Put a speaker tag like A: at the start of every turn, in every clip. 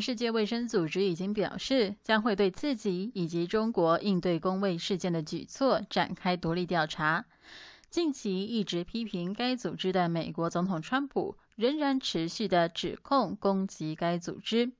A: 世界卫生组织已经表示，将会对自己以及中国应对公卫事件的举措展开独立调查。近期一直批评该组织的美国总统川普，仍然持续的指控攻击该组织。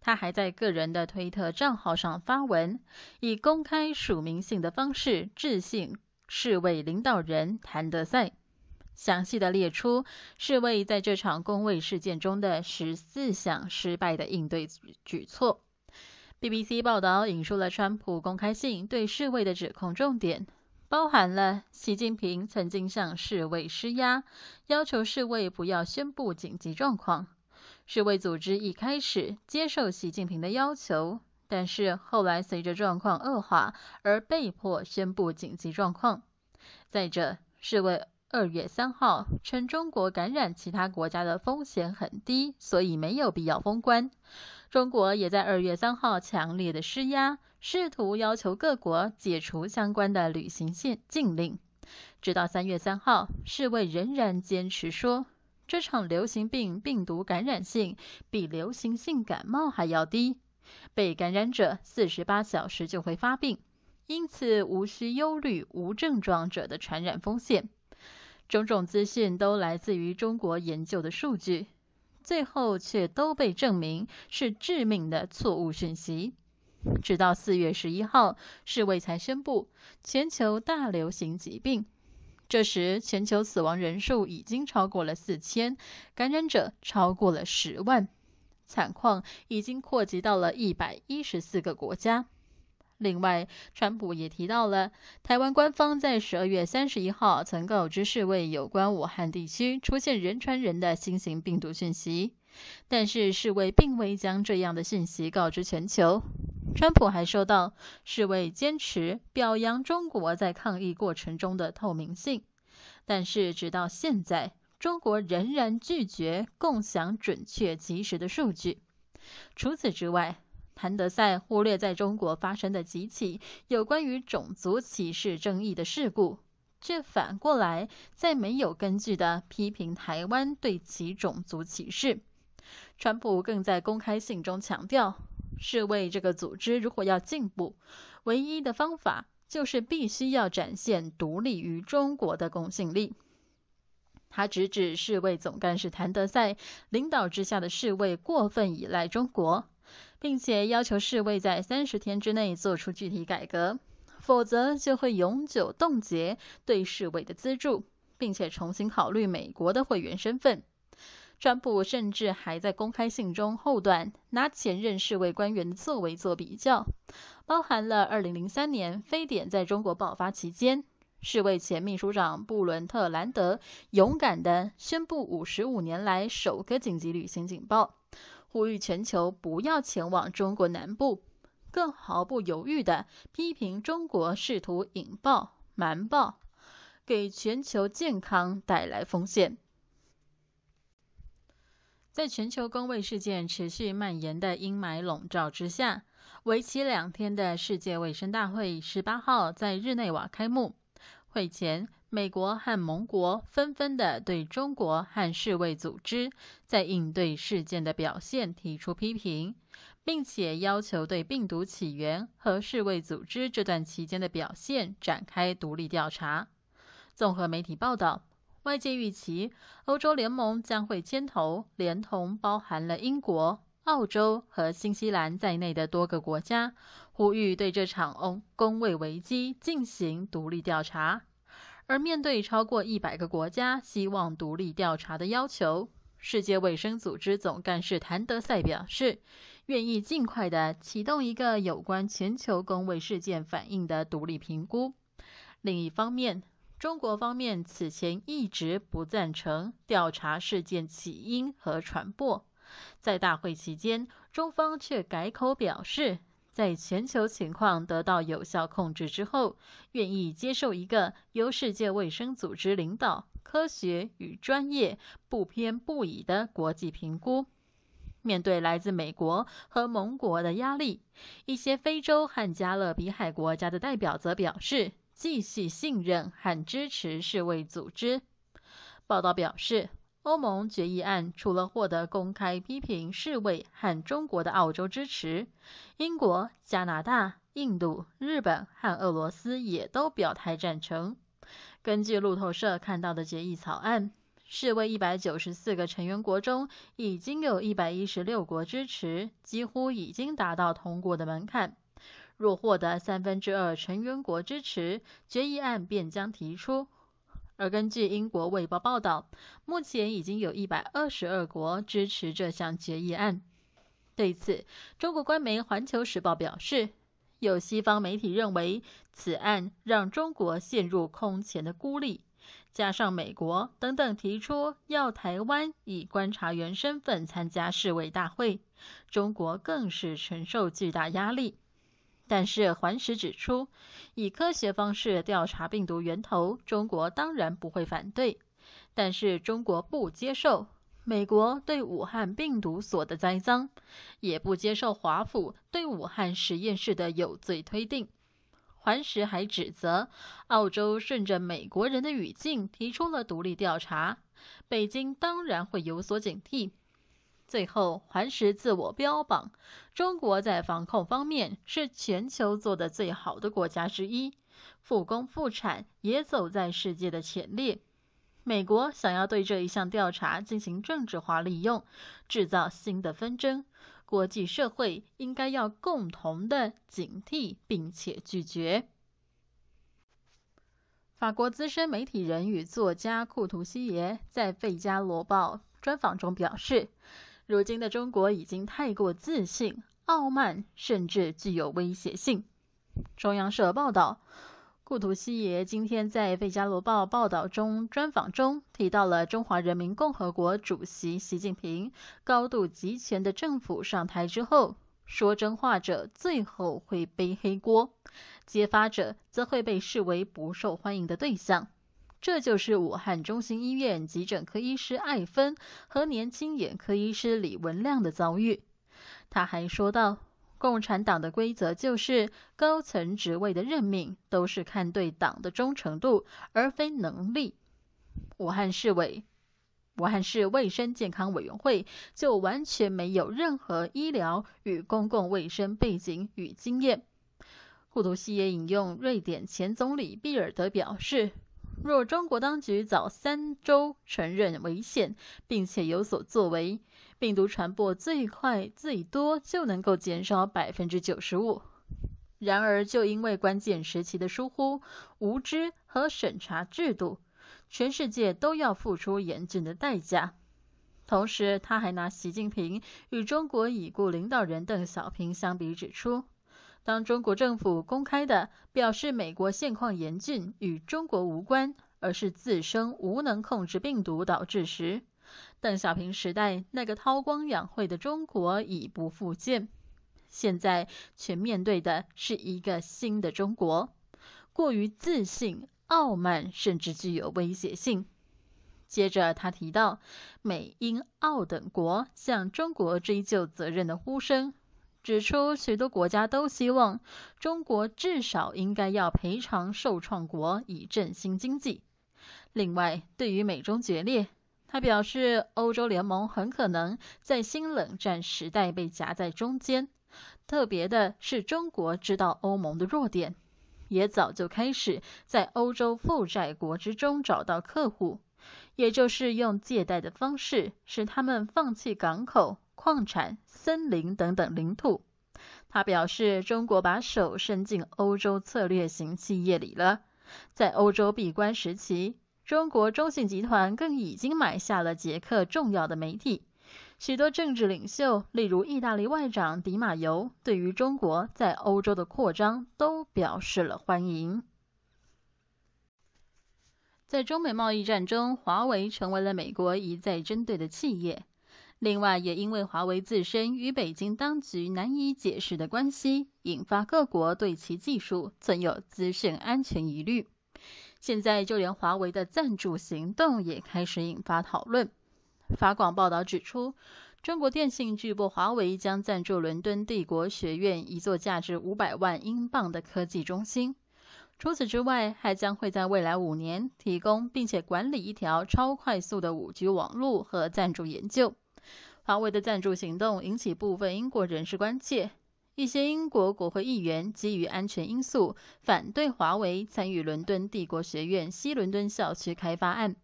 A: 他还在个人的推特账号上发文，以公开署名信的方式致信世卫领导人谭德赛。详细的列出侍卫在这场工卫事件中的十四项失败的应对举措。BBC 报道引述了川普公开信对侍卫的指控，重点包含了习近平曾经向侍卫施压，要求侍卫不要宣布紧急状况。世卫组织一开始接受习近平的要求，但是后来随着状况恶化而被迫宣布紧急状况。再者，侍卫。二月三号称，中国感染其他国家的风险很低，所以没有必要封关。中国也在二月三号强烈的施压，试图要求各国解除相关的旅行限禁令。直到三月三号，世卫仍然坚持说，这场流行病病毒感染性比流行性感冒还要低，被感染者四十八小时就会发病，因此无需忧虑无症状者的传染风险。种种资讯都来自于中国研究的数据，最后却都被证明是致命的错误讯息。直到四月十一号，世卫才宣布全球大流行疾病。这时，全球死亡人数已经超过了四千，感染者超过了十万，惨况已经扩及到了一百一十四个国家。另外，川普也提到了，台湾官方在十二月三十一号曾告知世卫有关武汉地区出现人传人的新型病毒讯息，但是世卫并未将这样的讯息告知全球。川普还说到，世卫坚持表扬中国在抗疫过程中的透明性，但是直到现在，中国仍然拒绝共享准确及时的数据。除此之外，谭德赛忽略在中国发生的几起有关于种族歧视争议的事故，却反过来在没有根据的批评台湾对其种族歧视。川普更在公开信中强调，世卫这个组织如果要进步，唯一的方法就是必须要展现独立于中国的公信力。他直指世卫总干事谭德赛领导之下的世卫过分依赖中国。并且要求侍卫在三十天之内做出具体改革，否则就会永久冻结对侍卫的资助，并且重新考虑美国的会员身份。川普甚至还在公开信中后段拿前任世卫官员的作为做比较，包含了二零零三年非典在中国爆发期间，世卫前秘书长布伦特兰德勇敢地宣布五十五年来首个紧急旅行警报。呼吁全球不要前往中国南部，更毫不犹豫地批评中国试图引爆瞒报，给全球健康带来风险。在全球公卫事件持续蔓延的阴霾笼罩之下，为期两天的世界卫生大会十八号在日内瓦开幕。会前。美国和盟国纷纷地对中国和世卫组织在应对事件的表现提出批评，并且要求对病毒起源和世卫组织这段期间的表现展开独立调查。综合媒体报道，外界预期欧洲联盟将会牵头，连同包含了英国、澳洲和新西兰在内的多个国家，呼吁对这场公卫危机进行独立调查。而面对超过一百个国家希望独立调查的要求，世界卫生组织总干事谭德赛表示，愿意尽快的启动一个有关全球公卫事件反应的独立评估。另一方面，中国方面此前一直不赞成调查事件起因和传播，在大会期间，中方却改口表示。在全球情况得到有效控制之后，愿意接受一个由世界卫生组织领导、科学与专业、不偏不倚的国际评估。面对来自美国和盟国的压力，一些非洲和加勒比海国家的代表则表示继续信任和支持世卫组织。报道表示。欧盟决议案除了获得公开批评世卫和中国的澳洲支持，英国、加拿大、印度、日本和俄罗斯也都表态赞成。根据路透社看到的决议草案，世卫一百九十四个成员国中已经有一百一十六国支持，几乎已经达到通过的门槛。若获得三分之二成员国支持，决议案便将提出。而根据英国卫报报道，目前已经有一百二十二国支持这项决议案。对此，中国官媒《环球时报》表示，有西方媒体认为此案让中国陷入空前的孤立，加上美国等等提出要台湾以观察员身份参加世卫大会，中国更是承受巨大压力。但是，环时指出，以科学方式调查病毒源头，中国当然不会反对。但是，中国不接受美国对武汉病毒所的栽赃，也不接受华府对武汉实验室的有罪推定。环时还指责，澳洲顺着美国人的语境提出了独立调查，北京当然会有所警惕。最后，还是自我标榜，中国在防控方面是全球做的最好的国家之一，复工复产也走在世界的前列。美国想要对这一项调查进行政治化利用，制造新的纷争，国际社会应该要共同的警惕并且拒绝。法国资深媒体人与作家库图西耶在《费加罗报》专访中表示。如今的中国已经太过自信、傲慢，甚至具有威胁性。中央社报道，顾图西爷今天在《费加罗报》报道中专访中提到了中华人民共和国主席习近平高度集权的政府上台之后，说真话者最后会背黑锅，揭发者则会被视为不受欢迎的对象。这就是武汉中心医院急诊科医师艾芬和年轻眼科医师李文亮的遭遇。他还说道：“共产党的规则就是，高层职位的任命都是看对党的忠诚度，而非能力。”武汉市委、武汉市卫生健康委员会就完全没有任何医疗与公共卫生背景与经验。库图西也引用瑞典前总理比尔德表示。若中国当局早三周承认危险，并且有所作为，病毒传播最快最多就能够减少百分之九十五。然而，就因为关键时期的疏忽、无知和审查制度，全世界都要付出严峻的代价。同时，他还拿习近平与中国已故领导人邓小平相比，指出。当中国政府公开的表示美国现况严峻与中国无关，而是自身无能控制病毒导致时，邓小平时代那个韬光养晦的中国已不复见，现在却面对的是一个新的中国，过于自信、傲慢，甚至具有威胁性。接着，他提到美、英、澳等国向中国追究责任的呼声。指出，许多国家都希望中国至少应该要赔偿受创国，以振兴经济。另外，对于美中决裂，他表示，欧洲联盟很可能在新冷战时代被夹在中间。特别的是，中国知道欧盟的弱点，也早就开始在欧洲负债国之中找到客户，也就是用借贷的方式使他们放弃港口。矿产、森林等等领土，他表示中国把手伸进欧洲策略型企业里了。在欧洲闭关时期，中国中信集团更已经买下了捷克重要的媒体。许多政治领袖，例如意大利外长迪马尤，对于中国在欧洲的扩张都表示了欢迎。在中美贸易战中，华为成为了美国一再针对的企业。另外，也因为华为自身与北京当局难以解释的关系，引发各国对其技术存有资讯安全疑虑。现在，就连华为的赞助行动也开始引发讨论。法广报道指出，中国电信拒擘华为将赞助伦敦帝国学院一座价值五百万英镑的科技中心。除此之外，还将会在未来五年提供并且管理一条超快速的五 G 网络和赞助研究。华为的赞助行动引起部分英国人士关切，一些英国国会议员基于安全因素反对华为参与伦敦帝国学院西伦敦校区开发案。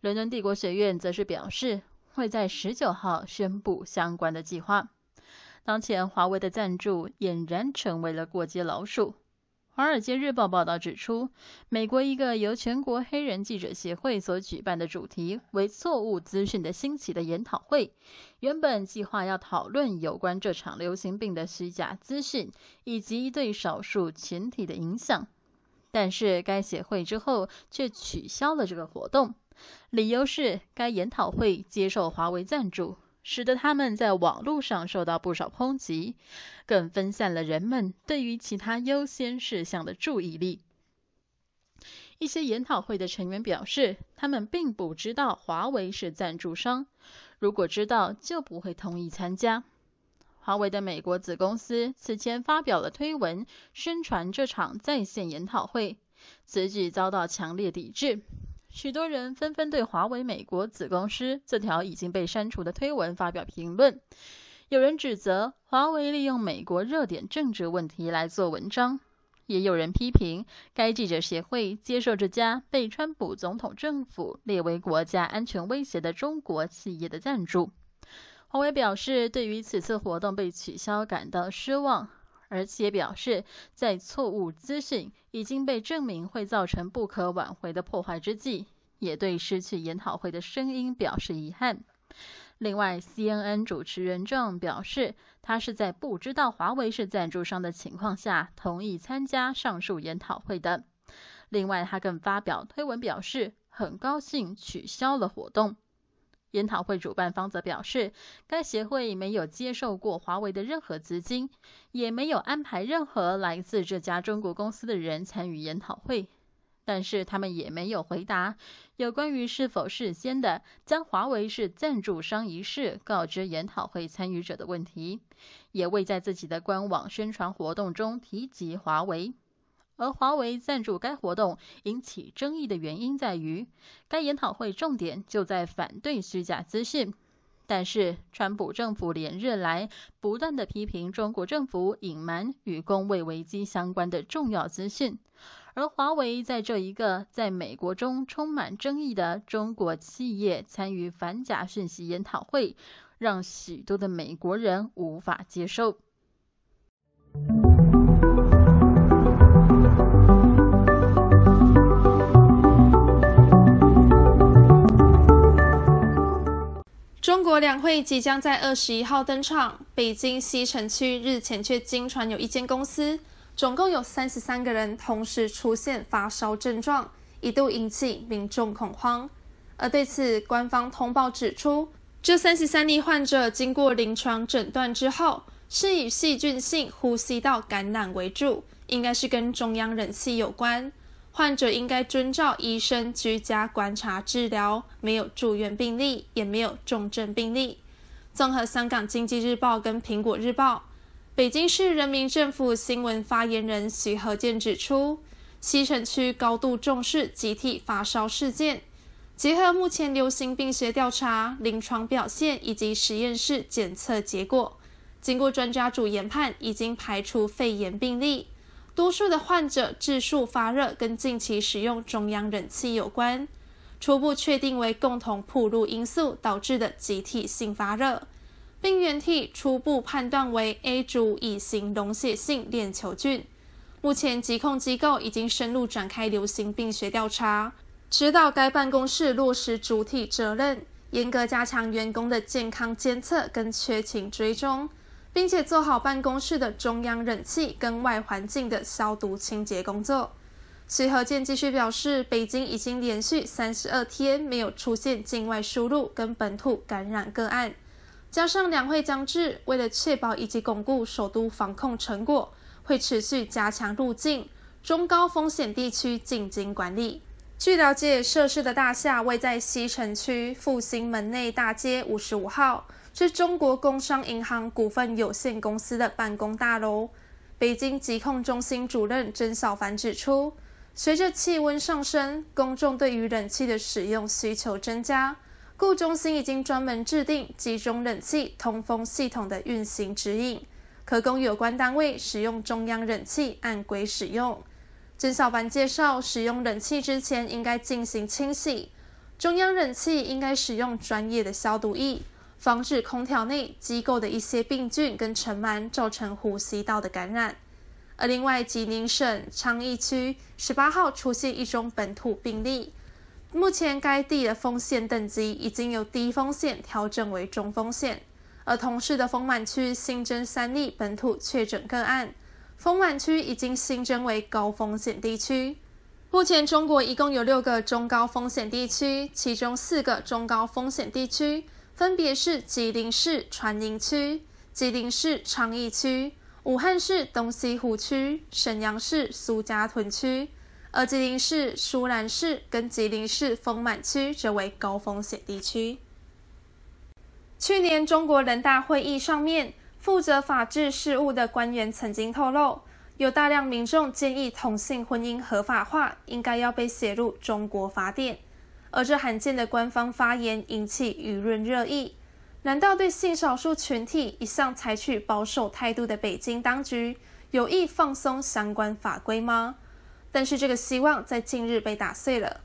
A: 伦敦帝国学院则是表示会在十九号宣布相关的计划。当前华为的赞助俨然成为了过街老鼠。《华尔街日报》报道指出，美国一个由全国黑人记者协会所举办的、主题为“错误资讯”的兴起的研讨会，原本计划要讨论有关这场流行病的虚假资讯以及对少数群体的影响，但是该协会之后却取消了这个活动，理由是该研讨会接受华为赞助。使得他们在网络上受到不少抨击，更分散了人们对于其他优先事项的注意力。一些研讨会的成员表示，他们并不知道华为是赞助商，如果知道就不会同意参加。华为的美国子公司此前发表了推文宣传这场在线研讨会，此举遭到强烈抵制。许多人纷纷对华为美国子公司这条已经被删除的推文发表评论。有人指责华为利用美国热点政治问题来做文章，也有人批评该记者协会接受这家被川普总统政府列为国家安全威胁的中国企业的赞助。华为表示，对于此次活动被取消感到失望。而且表示，在错误资讯已经被证明会造成不可挽回的破坏之际，也对失去研讨会的声音表示遗憾。另外，CNN 主持人正表示，他是在不知道华为是赞助商的情况下同意参加上述研讨会的。另外，他更发表推文表示，很高兴取消了活动。研讨会主办方则表示，该协会没有接受过华为的任何资金，也没有安排任何来自这家中国公司的人参与研讨会。但是他们也没有回答有关于是否事先的将华为是赞助商一事告知研讨会参与者的问题，也未在自己的官网宣传活动中提及华为。而华为赞助该活动引起争议的原因在于，该研讨会重点就在反对虚假资讯。但是，川普政府连日来不断的批评中国政府隐瞒与工位危机相关的重要资讯，而华为在这一个在美国中充满争议的中国企业参与反假讯息研讨会，让许多的美国人无法接受。
B: 中国两会即将在二十一号登场，北京西城区日前却经传有一间公司，总共有三十三个人同时出现发烧症状，一度引起民众恐慌。而对此，官方通报指出，这三十三例患者经过临床诊断之后，是以细菌性呼吸道感染为主，应该是跟中央人气有关。患者应该遵照医生居家观察治疗，没有住院病例，也没有重症病例。综合《香港经济日报》跟《苹果日报》，北京市人民政府新闻发言人徐和建指出，西城区高度重视集体发烧事件，结合目前流行病学调查、临床表现以及实验室检测结果，经过专家组研判，已经排除肺炎病例。多数的患者致数发热跟近期使用中央冷气有关，初步确定为共同铺路因素导致的集体性发热，病原体初步判断为 A 组乙型溶血性链球菌。目前疾控机构已经深入展开流行病学调查，指导该办公室落实主体责任，严格加强员工的健康监测跟缺勤追踪。并且做好办公室的中央冷气跟外环境的消毒清洁工作。徐和建继续表示，北京已经连续三十二天没有出现境外输入跟本土感染个案，加上两会将至，为了确保以及巩固首都防控成果，会持续加强入境中高风险地区进京管理。据了解，涉事的大厦位在西城区复兴门内大街五十五号。是中国工商银行股份有限公司的办公大楼。北京疾控中心主任曾小凡指出，随着气温上升，公众对于冷气的使用需求增加，故中心已经专门制定集中冷气通风系统的运行指引，可供有关单位使用中央冷气按规使用。曾小凡介绍，使用冷气之前应该进行清洗，中央冷气应该使用专业的消毒液。防止空调内机构的一些病菌跟尘螨造成呼吸道的感染。而另外，吉林省昌邑区十八号出现一宗本土病例，目前该地的风险等级已经由低风险调整为中风险。而同市的丰满区新增三例本土确诊个案，丰满区已经新增为高风险地区。目前，中国一共有六个中高风险地区，其中四个中高风险地区。分别是吉林市船营区、吉林市昌邑区、武汉市东西湖区、沈阳市苏家屯区，而吉林市舒兰市跟吉林市丰满区则为高风险地区。去年中国人大会议上面，负责法制事务的官员曾经透露，有大量民众建议同性婚姻合法化，应该要被写入中国法典。而这罕见的官方发言引起舆论热议。难道对性少数群体一向采取保守态度的北京当局有意放松相关法规吗？但是这个希望在近日被打碎了。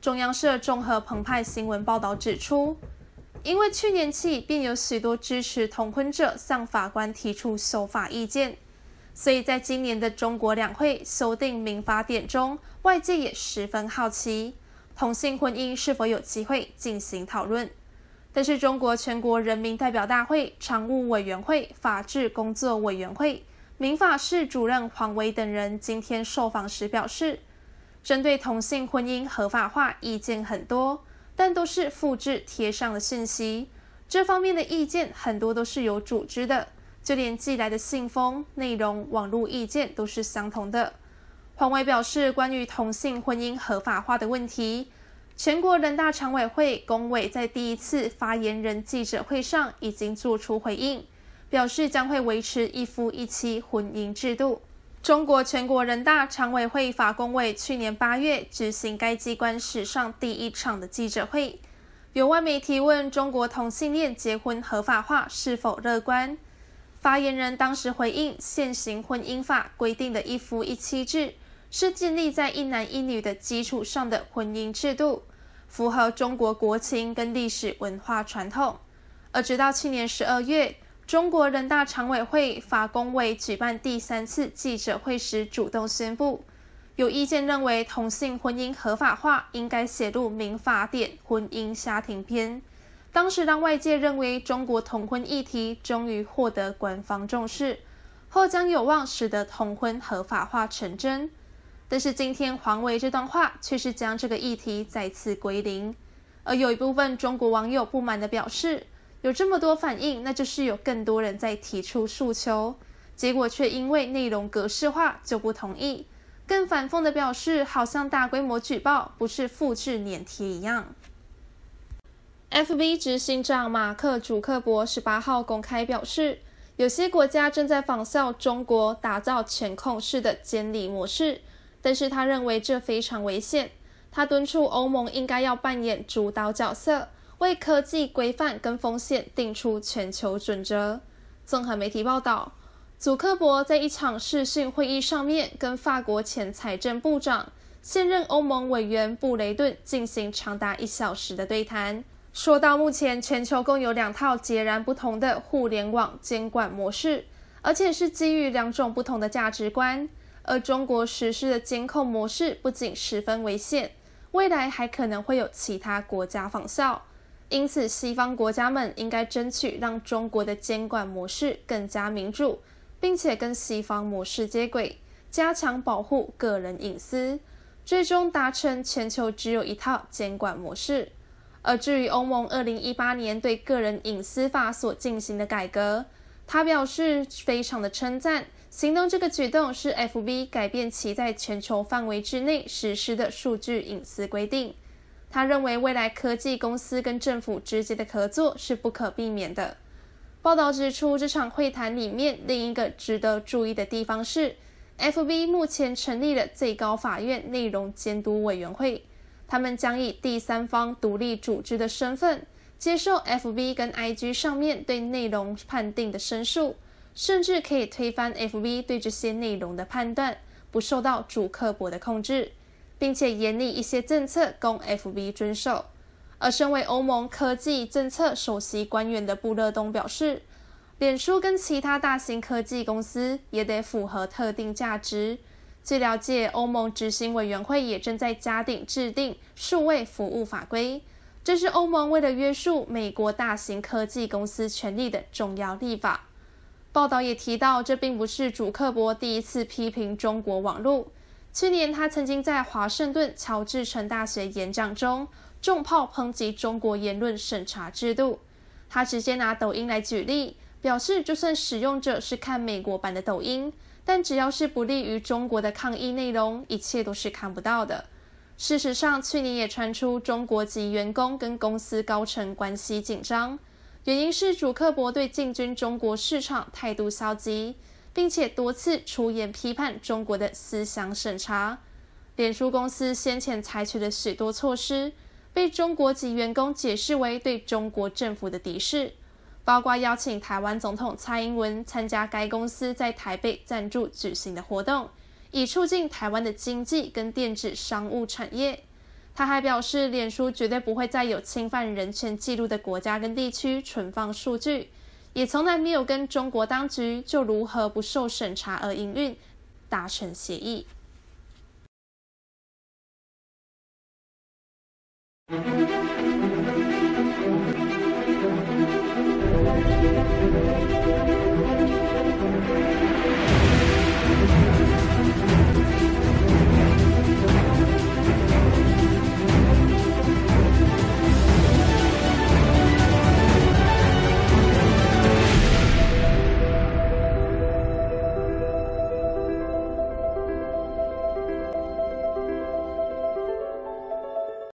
B: 中央社综合澎湃新闻报道指出，因为去年起便有许多支持同婚者向法官提出修法意见，所以在今年的中国两会修订民法典中，外界也十分好奇。同性婚姻是否有机会进行讨论？但是，中国全国人民代表大会常务委员会法制工作委员会民法室主任黄维等人今天受访时表示，针对同性婚姻合法化，意见很多，但都是复制贴上的信息。这方面的意见很多都是有组织的，就连寄来的信封内容、网络意见都是相同的。黄伟表示，关于同性婚姻合法化的问题，全国人大常委会工委在第一次发言人记者会上已经做出回应，表示将会维持一夫一妻婚姻制度。中国全国人大常委会法工委去年八月举行该机关史上第一场的记者会，有外媒提问中国同性恋结婚合法化是否乐观，发言人当时回应现行婚姻法规定的一夫一妻制。是建立在一男一女的基础上的婚姻制度，符合中国国情跟历史文化传统。而直到去年十二月，中国人大常委会法工委举办第三次记者会时，主动宣布，有意见认为同性婚姻合法化应该写入民法典婚姻家庭篇。当时让外界认为中国同婚议题终于获得官方重视，或将有望使得同婚合法化成真。但是今天黄维这段话却是将这个议题再次归零，而有一部分中国网友不满的表示，有这么多反应，那就是有更多人在提出诉求，结果却因为内容格式化就不同意，更反讽的表示，好像大规模举报不是复制粘贴一样。F B 执行长马克·祖克伯十八号公开表示，有些国家正在仿效中国打造全控式的监理模式。但是他认为这非常危险，他敦促欧盟应该要扮演主导角色，为科技规范跟风险定出全球准则。综合媒体报道，祖克博在一场视讯会议上面跟法国前财政部长、现任欧盟委员布雷顿进行长达一小时的对谈，说到目前全球共有两套截然不同的互联网监管模式，而且是基于两种不同的价值观。而中国实施的监控模式不仅十分危险，未来还可能会有其他国家仿效。因此，西方国家们应该争取让中国的监管模式更加民主，并且跟西方模式接轨，加强保护个人隐私，最终达成全球只有一套监管模式。而至于欧盟二零一八年对个人隐私法所进行的改革，他表示非常的称赞。行动这个举动是 FB 改变其在全球范围之内实施的数据隐私规定。他认为未来科技公司跟政府直接的合作是不可避免的。报道指出，这场会谈里面另一个值得注意的地方是，FB 目前成立了最高法院内容监督委员会，他们将以第三方独立组织的身份接受 FB 跟 IG 上面对内容判定的申诉。甚至可以推翻 F B 对这些内容的判断，不受到主客博的控制，并且严厉一些政策供 F B 遵守。而身为欧盟科技政策首席官员的布勒东表示，脸书跟其他大型科技公司也得符合特定价值。据了解，欧盟执行委员会也正在加紧制定数位服务法规，这是欧盟为了约束美国大型科技公司权力的重要立法。报道也提到，这并不是主克伯第一次批评中国网络。去年，他曾经在华盛顿乔治城大学演讲中重炮抨击中国言论审查制度。他直接拿抖音来举例，表示就算使用者是看美国版的抖音，但只要是不利于中国的抗议内容，一切都是看不到的。事实上，去年也传出中国籍员工跟公司高层关系紧张。原因是主克伯对进军中国市场态度消极，并且多次出言批判中国的思想审查。脸书公司先前采取的许多措施，被中国籍员工解释为对中国政府的敌视，包括邀请台湾总统蔡英文参加该公司在台北赞助举行的活动，以促进台湾的经济跟电子商务产业。他还表示，脸书绝对不会再有侵犯人权记录的国家跟地区存放数据，也从来没有跟中国当局就如何不受审查而营运达成协议。